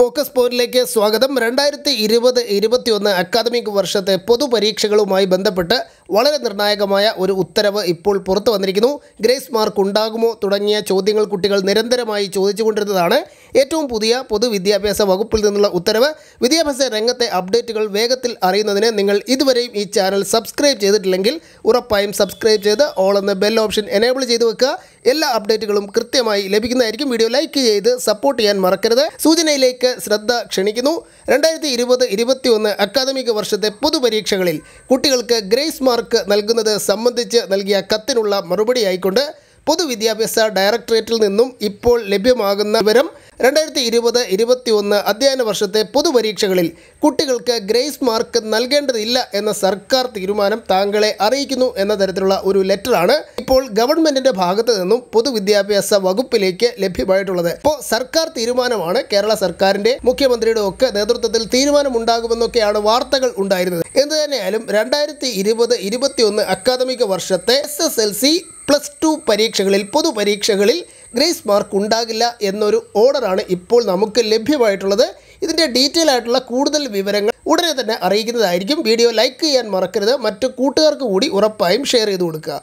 focus പോയിന്റിലേക്ക് സ്വാഗതം രണ്ടായിരത്തി ഇരുപത് ഇരുപത്തിയൊന്ന് അക്കാദമിക് വർഷത്തെ പൊതുപരീക്ഷകളുമായി ബന്ധപ്പെട്ട് വളരെ നിർണായകമായ ഒരു ഉത്തരവ് ഇപ്പോൾ പുറത്തു വന്നിരിക്കുന്നു ഗ്രേസ് മാർക്ക് ഉണ്ടാകുമോ തുടങ്ങിയ ചോദ്യങ്ങൾ കുട്ടികൾ നിരന്തരമായി ചോദിച്ചുകൊണ്ടിരുന്നതാണ് ഏറ്റവും പുതിയ പൊതുവിദ്യാഭ്യാസ വകുപ്പിൽ നിന്നുള്ള ഉത്തരവ് വിദ്യാഭ്യാസ രംഗത്തെ അപ്ഡേറ്റുകൾ വേഗത്തിൽ അറിയുന്നതിന് നിങ്ങൾ ഇതുവരെയും ഈ ചാനൽ സബ്സ്ക്രൈബ് ചെയ്തിട്ടില്ലെങ്കിൽ ഉറപ്പായും സബ്സ്ക്രൈബ് ചെയ്ത് ഓൾ എന്ന ബെൽ ഓപ്ഷൻ എനേബിൾ ചെയ്ത് വെക്കുക എല്ലാ അപ്ഡേറ്റുകളും കൃത്യമായി ലഭിക്കുന്നതായിരിക്കും വീഡിയോ ലൈക്ക് ചെയ്ത് സപ്പോർട്ട് ചെയ്യാൻ മറക്കരുത് സൂചനയിലേക്ക് ശ്രദ്ധ ക്ഷണിക്കുന്നു രണ്ടായിരത്തി ഇരുപത് ഇരുപത്തിയൊന്ന് അക്കാദമിക വർഷത്തെ പൊതുപരീക്ഷകളിൽ കുട്ടികൾക്ക് ഗ്രേസ് മാർക്ക് നൽകുന്നത് സംബന്ധിച്ച് നൽകിയ കത്തിനുള്ള മറുപടി ആയിക്കൊണ്ട് പൊതുവിദ്യാഭ്യാസ ഡയറക്ടറേറ്റിൽ നിന്നും ഇപ്പോൾ ലഭ്യമാകുന്ന വിവരം രണ്ടായിരത്തി ഇരുപത് ഇരുപത്തിയൊന്ന് അധ്യയന വർഷത്തെ പൊതുപരീക്ഷകളിൽ കുട്ടികൾക്ക് ഗ്രേസ് മാർക്ക് നൽകേണ്ടതില്ല എന്ന സർക്കാർ തീരുമാനം താങ്കളെ അറിയിക്കുന്നു എന്ന തരത്തിലുള്ള ഒരു ലെറ്ററാണ് ഇപ്പോൾ ഗവൺമെന്റിന്റെ ഭാഗത്തു നിന്നും പൊതുവിദ്യാഭ്യാസ വകുപ്പിലേക്ക് ലഭ്യമായിട്ടുള്ളത് ഇപ്പോൾ സർക്കാർ തീരുമാനമാണ് കേരള സർക്കാരിന്റെ മുഖ്യമന്ത്രിയുടെ ഒക്കെ നേതൃത്വത്തിൽ തീരുമാനമുണ്ടാകുമെന്നൊക്കെയാണ് വാർത്തകൾ ഉണ്ടായിരുന്നത് എന്തു തന്നെയായാലും രണ്ടായിരത്തി ഇരുപത് ഇരുപത്തിയൊന്ന് അക്കാദമിക വർഷത്തെ S S L C plus two പരീക്ഷകളിൽ പൊതുപരീക്ഷകളിൽ ഗ്രേസ് മാർക്ക് ഉണ്ടാകില്ല എന്നൊരു ഓർഡറാണ് ഇപ്പോൾ നമുക്ക് ലഭ്യമായിട്ടുള്ളത് ഇതിൻ്റെ ഡീറ്റെയിൽ ആയിട്ടുള്ള കൂടുതൽ വിവരങ്ങൾ ഉടനെ തന്നെ അറിയിക്കുന്നതായിരിക്കും വീഡിയോ ലൈക്ക് ചെയ്യാൻ മറക്കരുത് മറ്റു കൂട്ടുകാർക്ക് കൂടി ഉറപ്പായും ഷെയർ ചെയ്ത് കൊടുക്കുക